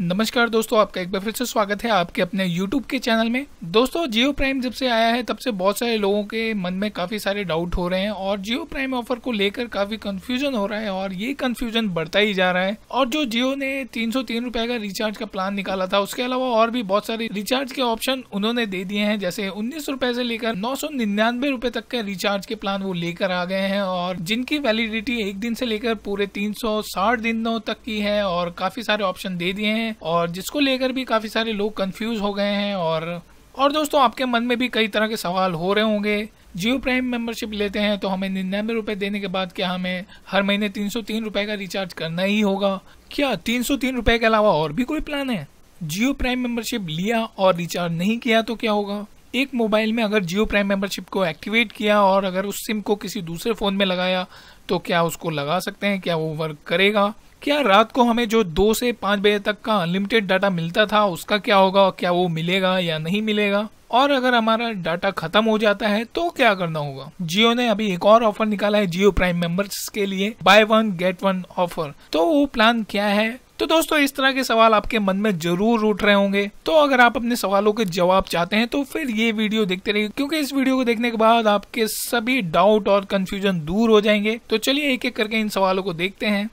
नमस्कार दोस्तों आपका एक बार फिर से स्वागत है आपके अपने YouTube के चैनल में दोस्तों जियो प्राइम जब से आया है तब से बहुत सारे लोगों के मन में काफ़ी सारे डाउट हो रहे हैं और जियो प्राइम ऑफर को लेकर काफ़ी कन्फ्यूजन हो रहा है और ये कन्फ्यूजन बढ़ता ही जा रहा है और जो जियो ने तीन सौ का रिचार्ज का प्लान निकाला था उसके अलावा और भी बहुत सारे रिचार्ज के ऑप्शन उन्होंने दे दिए हैं जैसे उन्नीस से लेकर नौ सौ तक के रिचार्ज के प्लान वो लेकर आ गए हैं और जिनकी वैलिडिटी एक दिन से लेकर पूरे तीन दिनों तक की है और काफ़ी सारे ऑप्शन दे दिए हैं हैं और जिसको लेकर भी काफ़ी सारे लोग कंफ्यूज हो गए हैं और और दोस्तों आपके मन में भी कई तरह के सवाल हो रहे होंगे जियो प्राइम मेंबरशिप लेते हैं तो हमें निन्यानवे रुपए देने के बाद क्या हमें हर महीने तीन सौ तीन रुपए का रिचार्ज करना ही होगा क्या तीन सौ तीन रुपए के अलावा और भी कोई प्लान है जियो प्राइम मेंबरशिप लिया और रिचार्ज नहीं किया तो क्या होगा एक मोबाइल में अगर जियो प्राइम मेंबरशिप को एक्टिवेट किया और अगर उस सिम को किसी दूसरे फ़ोन में लगाया तो क्या उसको लगा सकते हैं क्या वो वर्क करेगा क्या रात को हमें जो दो से पाँच बजे तक का अनलिमिटेड डाटा मिलता था उसका क्या होगा क्या वो मिलेगा या नहीं मिलेगा और अगर हमारा डाटा खत्म हो जाता है तो क्या करना होगा जियो ने अभी एक और ऑफर निकाला है जियो प्राइम मेंबर्स के लिए buy one get one offer तो वो प्लान क्या है तो दोस्तों इस तरह के सवाल आपके मन में जरूर उठ रहे होंगे तो अगर आप अपने सवालों के जवाब चाहते हैं तो फिर ये वीडियो देखते रहिए क्योंकि इस वीडियो को देखने के बाद आपके सभी डाउट और कंफ्यूजन दूर हो जाएंगे तो चलिए एक एक करके इन सवालों को देखते हैं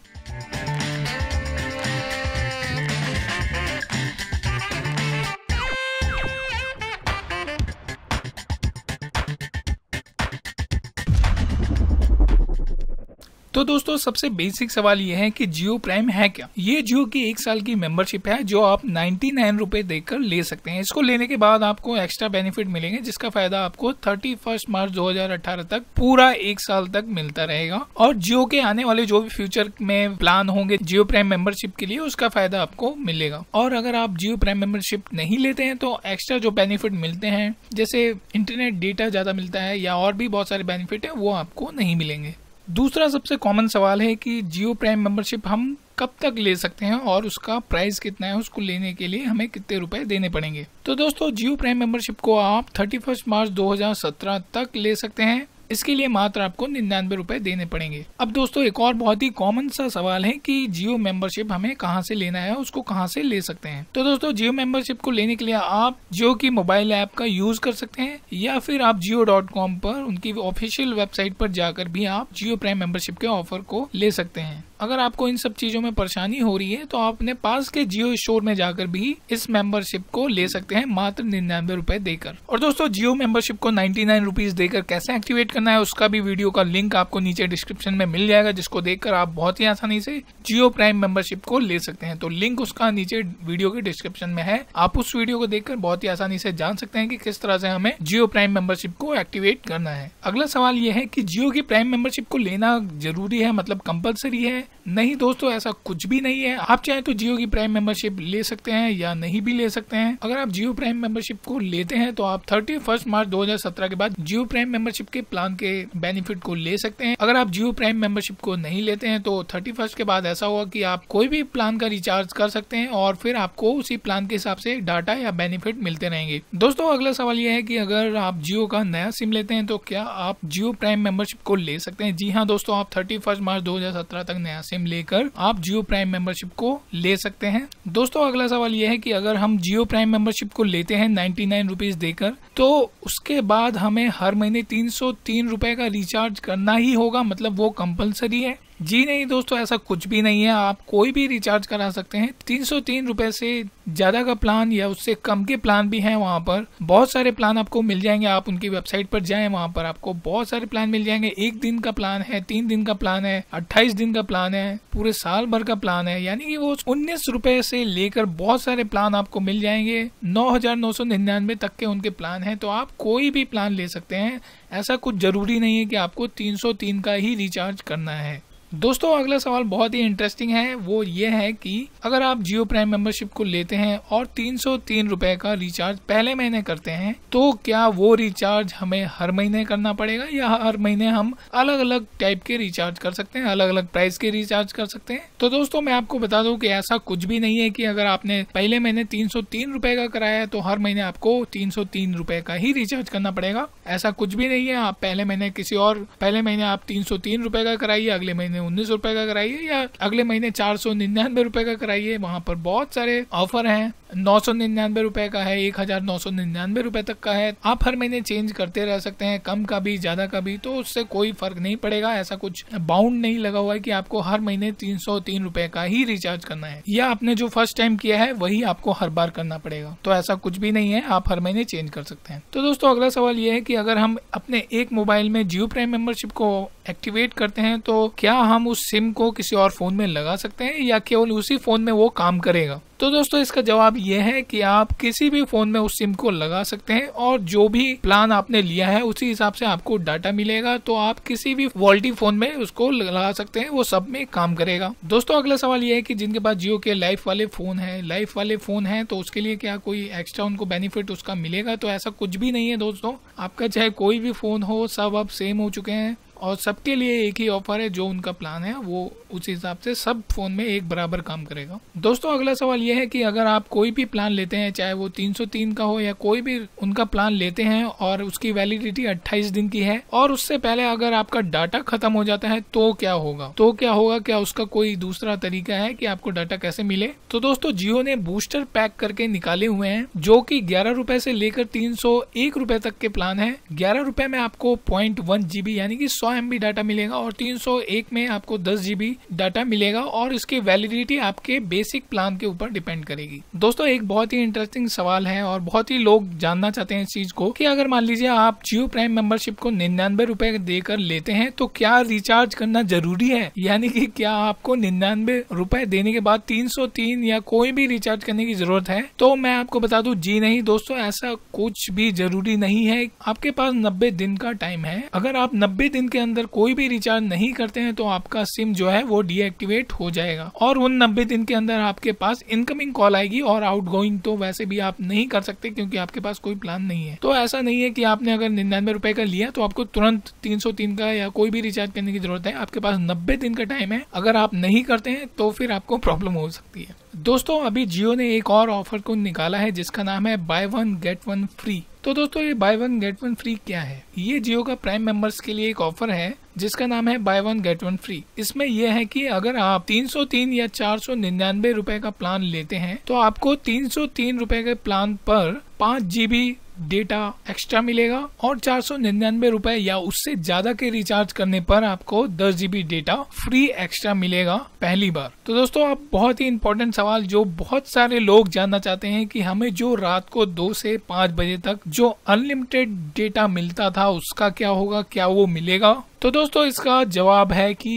तो दोस्तों सबसे बेसिक सवाल ये है कि जियो प्राइम है क्या ये जियो की एक साल की मेंबरशिप है जो आप नाइन्टी नाइन रुपए देकर ले सकते हैं इसको लेने के बाद आपको एक्स्ट्रा बेनिफिट मिलेंगे जिसका फायदा आपको थर्टी फर्स्ट मार्च दो हजार अठारह तक पूरा एक साल तक मिलता रहेगा और जियो के आने वाले जो भी फ्यूचर में प्लान होंगे जियो प्राइम मेंबरशिप के लिए उसका फायदा आपको मिलेगा और अगर आप जियो प्राइम मेंबरशिप नहीं लेते हैं तो एक्स्ट्रा जो बेनिफिट मिलते हैं जैसे इंटरनेट डेटा ज्यादा मिलता है या और भी बहुत सारे बेनिफिट है वो आपको नहीं मिलेंगे दूसरा सबसे कॉमन सवाल है कि जियो प्राइम मेंबरशिप हम कब तक ले सकते हैं और उसका प्राइस कितना है उसको लेने के लिए हमें कितने रुपए देने पड़ेंगे तो दोस्तों जियो प्राइम मेंबरशिप को आप 31 मार्च 2017 तक ले सकते हैं इसके लिए मात्र आपको निन्यानवे रुपए देने पड़ेंगे अब दोस्तों एक और बहुत ही कॉमन सा सवाल है कि जियो मेंबरशिप हमें कहाँ से लेना है उसको कहाँ से ले सकते हैं तो दोस्तों जियो मेंबरशिप को लेने के लिए आप जियो की मोबाइल ऐप का यूज कर सकते हैं या फिर आप जियो डॉट कॉम पर उनकी ऑफिशियल वेबसाइट पर जाकर भी आप जियो प्राइम मेंबरशिप के ऑफर को ले सकते हैं अगर आपको इन सब चीज़ों में परेशानी हो रही है तो आप अपने पास के जियो स्टोर में जाकर भी इस मेंबरशिप को ले सकते हैं मात्र निन्यानवे रूपए देकर और दोस्तों जियो मेंबरशिप को नाइन्टी नाइन रुपीज देकर कैसे एक्टिवेट करना है उसका भी वीडियो का लिंक आपको नीचे डिस्क्रिप्शन में मिल जाएगा जिसको देखकर आप बहुत ही आसानी से जियो प्राइम मेंबरशिप को ले सकते हैं तो लिंक उसका नीचे वीडियो के डिस्क्रिप्शन में है आप उस वीडियो को देखकर बहुत ही आसानी से जान सकते हैं कि किस तरह से हमें जियो प्राइम मेंबरशिप को एक्टिवेट करना है अगला सवाल यह है कि जियो की प्राइम मेंबरशिप को लेना जरूरी है मतलब कंपलसरी है नहीं दोस्तों ऐसा कुछ भी नहीं है आप चाहे तो जियो की प्राइम मेंबरशिप ले सकते हैं या नहीं भी ले सकते हैं अगर आप जियो प्राइम मेंबरशिप को लेते हैं तो आप थर्टी फर्स्ट मार्च सत्रह के बाद जियो प्राइम मेंबरशिप के प्लान के बेनिफिट को ले सकते हैं अगर आप जियो प्राइम मेंबरशिप को नहीं लेते हैं तो थर्टी फर्स्ट के बाद ऐसा हुआ की आप कोई भी प्लान का रिचार्ज कर सकते हैं और फिर आपको उसी प्लान के हिसाब से डाटा या बेनिफिट मिलते रहेंगे दोस्तों अगला सवाल यह है की अगर आप जियो का नया सिम लेते हैं तो क्या आप जियो प्राइम मेंबरशिप को ले सकते हैं जी हाँ दोस्तों आप थर्टी मार्च दो तक नया यहाँ सिम लेकर आप जियो प्राइम मेंबरशिप को ले सकते हैं दोस्तों अगला सवाल यह है कि अगर हम जियो प्राइम मेंबरशिप को लेते हैं नाइन्टी नाइन रुपीज देकर तो उसके बाद हमें हर महीने तीन सौ तीन रुपए का रिचार्ज करना ही होगा मतलब वो कंपलसरी है जी नहीं दोस्तों ऐसा कुछ भी नहीं है आप कोई भी रिचार्ज करा सकते हैं तीन सौ तीन रुपए से ज्यादा का प्लान या उससे कम के प्लान भी हैं वहाँ पर बहुत सारे प्लान आपको मिल जाएंगे आप उनकी वेबसाइट पर जाएं वहाँ पर आपको बहुत सारे प्लान मिल जाएंगे एक दिन का प्लान है तीन दिन का प्लान है अट्ठाईस दिन का प्लान है पूरे साल भर का प्लान है यानी कि वो उन्नीस रुपए से लेकर बहुत सारे प्लान आपको मिल जाएंगे नौ हजार नौ सौ निन्यानवे तक के उनके प्लान है तो आप कोई भी प्लान ले सकते हैं ऐसा कुछ जरूरी नहीं है कि आपको तीन सौ तीन का ही रिचार्ज करना है दोस्तों अगला सवाल बहुत ही इंटरेस्टिंग है वो ये है कि अगर आप जियो प्राइम मेंबरशिप को लेते हैं और तीन सौ तीन का रिचार्ज पहले महीने करते हैं तो क्या वो रिचार्ज हमें हर महीने करना पड़ेगा या हर महीने हम अलग अलग टाइप के रिचार्ज कर सकते हैं अलग अलग प्राइस के रिचार्ज कर सकते हैं तो दोस्तों मैं आपको बता दूं कि ऐसा कुछ भी नहीं है कि अगर आपने पहले महीने तीन सौ का कराया है तो हर महीने आपको तीन सौ का ही रिचार्ज करना पड़ेगा ऐसा कुछ भी नहीं है आप पहले महीने किसी और पहले महीने आप तीन सौ का कराइए अगले महीने उन्नीस रुपए का कराइए या अगले महीने चार सौ निन्यानवे रुपए का कराइए वहां पर बहुत सारे ऑफर हैं नौ सौ निन्यानवे रुपए का है एक हज़ार नौ सौ निन्यानवे रुपए तक का है आप हर महीने चेंज करते रह सकते हैं कम का भी ज़्यादा का भी तो उससे कोई फर्क नहीं पड़ेगा ऐसा कुछ बाउंड नहीं लगा हुआ है कि आपको हर महीने तीन सौ तीन रुपए का ही रिचार्ज करना है या आपने जो फर्स्ट टाइम किया है वही आपको हर बार करना पड़ेगा तो ऐसा कुछ भी नहीं है आप हर महीने चेंज कर सकते हैं तो दोस्तों अगला सवाल ये है कि अगर हम अपने एक मोबाइल में जियो प्राइम मेंबरशिप को एक्टिवेट करते हैं तो क्या हम उस सिम को किसी और फोन में लगा सकते हैं या केवल उसी फोन में वो काम करेगा तो दोस्तों इसका जवाब यह है कि आप किसी भी फोन में उस सिम को लगा सकते हैं और जो भी प्लान आपने लिया है उसी हिसाब से आपको डाटा मिलेगा तो आप किसी भी वॉल्टी फोन में उसको लगा सकते हैं वो सब में काम करेगा दोस्तों अगला सवाल यह है कि जिनके पास जियो के लाइफ वाले फोन है लाइफ वाले फोन है तो उसके लिए क्या कोई एक्स्ट्रा उनको बेनिफिट उसका मिलेगा तो ऐसा कुछ भी नहीं है दोस्तों आपका चाहे कोई भी फोन हो सब अब सेम हो चुके हैं और सबके लिए एक ही ऑफर है जो उनका प्लान है वो उस हिसाब से सब फ़ोन में एक बराबर काम करेगा दोस्तों अगला सवाल यह है कि अगर आप कोई भी प्लान लेते हैं चाहे वो 303 का हो या कोई भी उनका प्लान लेते हैं और उसकी वैलिडिटी 28 दिन की है और उससे पहले अगर आपका डाटा खत्म हो जाता है तो क्या होगा तो क्या होगा क्या उसका कोई दूसरा तरीका है कि आपको डाटा कैसे मिले तो दोस्तों जियो ने बूस्टर पैक करके निकाले हुए हैं जो की ग्यारह रूपए से लेकर तीन सौ एक तक के प्लान है ग्यारह रूपए में आपको पॉइंट वन जीबी यानी कि सौ एमबी डाटा मिलेगा और तीन सौ एक में आपको दस जीबी डाटा मिलेगा और इसकी वैलिडिटी आपके बेसिक प्लान के ऊपर डिपेंड करेगी दोस्तों एक बहुत ही इंटरेस्टिंग सवाल है और बहुत ही लोग जानना चाहते हैं इस चीज को कि अगर मान लीजिए आप जियो प्राइम मेंबरशिप को निन्यानवे रूपए देकर लेते हैं तो क्या रिचार्ज करना जरूरी है यानी कि क्या आपको निन्यानवे रूपए देने के बाद तीन या कोई भी रिचार्ज करने की जरूरत है तो मैं आपको बता दू जी नहीं दोस्तों ऐसा कुछ भी जरूरी नहीं है आपके पास नब्बे दिन का टाइम है अगर आप नब्बे दिन के अंदर कोई भी रिचार्ज नहीं करते हैं तो आपका सिम जो है वो डीएक्टिवेट हो जाएगा और उन नब्बे दिन के अंदर आपके पास इनकमिंग कॉल आएगी और आउट तो वैसे भी आप नहीं कर सकते क्योंकि आपके पास कोई प्लान नहीं है तो ऐसा नहीं है कि आपने अगर निन्यानवे रुपए का लिया तो आपको तुरंत तीन सौ तीन का या कोई भी रिचार्ज करने की जरूरत है आपके पास नब्बे दिन का टाइम है अगर आप नहीं करते हैं तो फिर आपको प्रॉब्लम हो सकती है दोस्तों अभी जियो ने एक और ऑफर को निकाला है जिसका नाम है buy one get one free तो दोस्तों ये buy one get one free क्या है ये जियो का प्राइम मेंबर्स के लिए एक ऑफर है जिसका नाम है buy one get one free इसमें यह है कि अगर आप 303 या चार सौ निन्यानबे रूपए का प्लान लेते हैं तो आपको 303 रुपए के प्लान पर पाँच जीबी डेटा एक्स्ट्रा मिलेगा और चार सौ निन्यानवे रूपए या उससे ज्यादा के रिचार्ज करने पर आपको दस जीबी डेटा फ्री एक्स्ट्रा मिलेगा पहली बार तो दोस्तों आप बहुत ही इंपॉर्टेंट सवाल जो बहुत सारे लोग जानना चाहते हैं कि हमें जो रात को दो से पाँच बजे तक जो अनलिमिटेड डेटा मिलता था था उसका क्या होगा क्या वो मिलेगा तो दोस्तों इसका जवाब है कि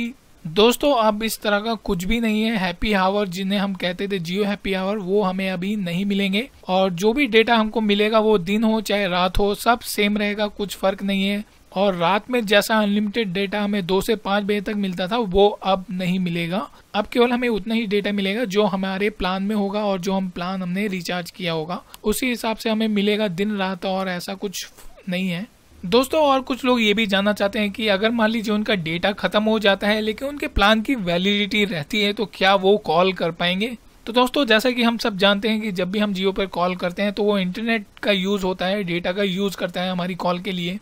दोस्तों अब इस तरह का कुछ भी नहीं है हैप्पी आवर जिन्हें हम कहते थे जियो हैप्पी आवर वो हमें अभी नहीं मिलेंगे और जो भी डेटा हमको मिलेगा वो दिन हो चाहे रात हो सब सेम रहेगा कुछ फर्क नहीं है और रात में जैसा अनलिमिटेड डेटा हमें दो से पाँच बजे तक मिलता था वो अब नहीं मिलेगा अब केवल हमें उतना ही डेटा मिलेगा जो हमारे प्लान में होगा और जो हम प्लान हमने रिचार्ज किया होगा उसी हिसाब से हमें मिलेगा दिन रात और ऐसा कुछ नहीं है दोस्तों और कुछ लोग ये भी जानना चाहते हैं कि अगर मान लीजिए उनका डेटा खत्म हो जाता है लेकिन उनके प्लान की वैलिडिटी रहती है तो क्या वो कॉल कर पाएंगे तो दोस्तों जैसा कि हम सब जानते हैं कि जब भी हम जियो पर कॉल करते हैं तो वो इंटरनेट का यूज़ होता है डेटा का यूज़ करता है हमारी कॉल के लिए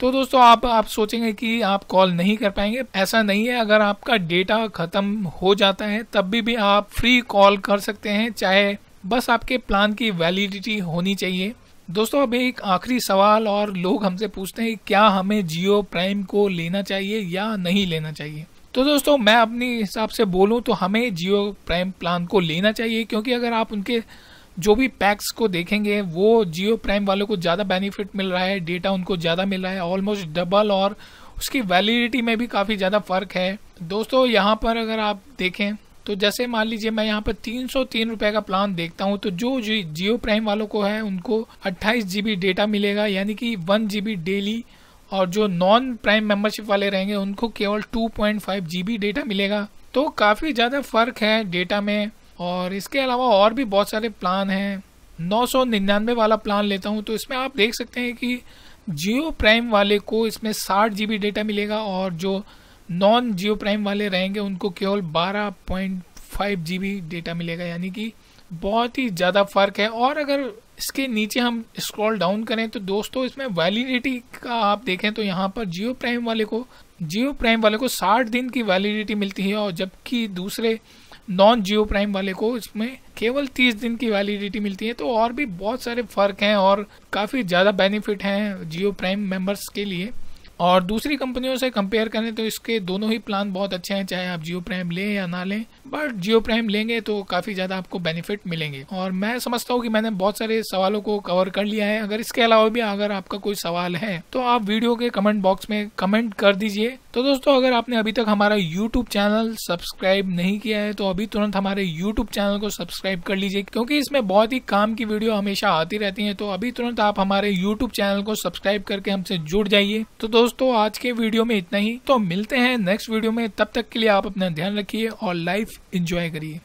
तो दोस्तों आप आप सोचेंगे कि आप कॉल नहीं कर पाएंगे ऐसा नहीं है अगर आपका डेटा ख़त्म हो जाता है तब भी, भी आप फ्री कॉल कर सकते हैं चाहे बस आपके प्लान की वैलिडिटी होनी चाहिए दोस्तों अब एक आखिरी सवाल और लोग हमसे पूछते हैं क्या हमें जियो प्राइम को लेना चाहिए या नहीं लेना चाहिए तो दोस्तों मैं अपने हिसाब से बोलूँ तो हमें जियो प्राइम प्लान को लेना चाहिए क्योंकि अगर आप उनके जो भी पैक्स को देखेंगे वो जियो प्राइम वालों को ज़्यादा बेनिफिट मिल रहा है डेटा उनको ज़्यादा मिल रहा है ऑलमोस्ट डबल और उसकी वैलिडिटी में भी काफ़ी ज़्यादा फ़र्क है दोस्तों यहाँ पर अगर आप देखें तो जैसे मान लीजिए मैं यहाँ पर तीन सौ तीन रुपए का प्लान देखता हूँ तो जो जियो प्राइम वालों को है उनको अट्ठाईस जीबी डेटा मिलेगा यानी कि वन जीबी डेली और जो नॉन प्राइम मेंबरशिप वाले रहेंगे उनको केवल two point G GB data मिलेगा तो काफ़ी ज़्यादा फ़र्क है डेटा में और इसके अलावा और भी बहुत सारे प्लान हैं नौ सौ निन्यानवे वाला प्लान लेता हूँ तो इसमें आप देख सकते हैं कि जियो प्राइम वाले को इसमें साठ जी डेटा मिलेगा और जो नॉन जियो प्राइम वाले रहेंगे उनको केवल 12.5 बी डेटा मिलेगा यानी कि बहुत ही ज़्यादा फ़र्क है और अगर इसके नीचे हम स्क्रॉल डाउन करें तो दोस्तों इसमें वैलिडिटी का आप देखें तो यहाँ पर जियो प्राइम वाले को जियो प्राइम वाले को 60 दिन की वैलिडिटी मिलती है और जबकि दूसरे नॉन जियो प्राइम वाले को इसमें केवल 30 दिन की वैलिडिटी मिलती है तो और भी बहुत सारे फ़र्क हैं और काफ़ी ज़्यादा बेनिफिट हैं जियो प्राइम मेम्बर्स के लिए और दूसरी कंपनियों से कंपेयर करें तो इसके दोनों ही प्लान बहुत अच्छे हैं चाहे आप जियो प्राइम लें या ना लें बट जियो प्राइम लेंगे तो काफ़ी ज़्यादा आपको बेनिफिट मिलेंगे और मैं समझता हूँ कि मैंने बहुत सारे सवालों को कवर कर लिया है अगर इसके अलावा भी अगर आपका कोई सवाल है तो आप वीडियो के कमेंट बॉक्स में कमेंट कर दीजिए तो दोस्तों अगर आपने अभी तक हमारा यूट्यूब चैनल सब्सक्राइब नहीं किया है तो अभी तुरंत हमारे यूट्यूब चैनल को सब्सक्राइब कर लीजिए क्योंकि इसमें बहुत ही काम की वीडियो हमेशा आती रहती है तो अभी तुरंत आप हमारे यूट्यूब चैनल को सब्सक्राइब करके हमसे जुड़ जाइए तो दोस्तों दोस्तों आज के वीडियो में इतना ही तो मिलते हैं नेक्स्ट वीडियो में तब तक के लिए आप अपना ध्यान रखिए और लाइफ इंजॉय करिए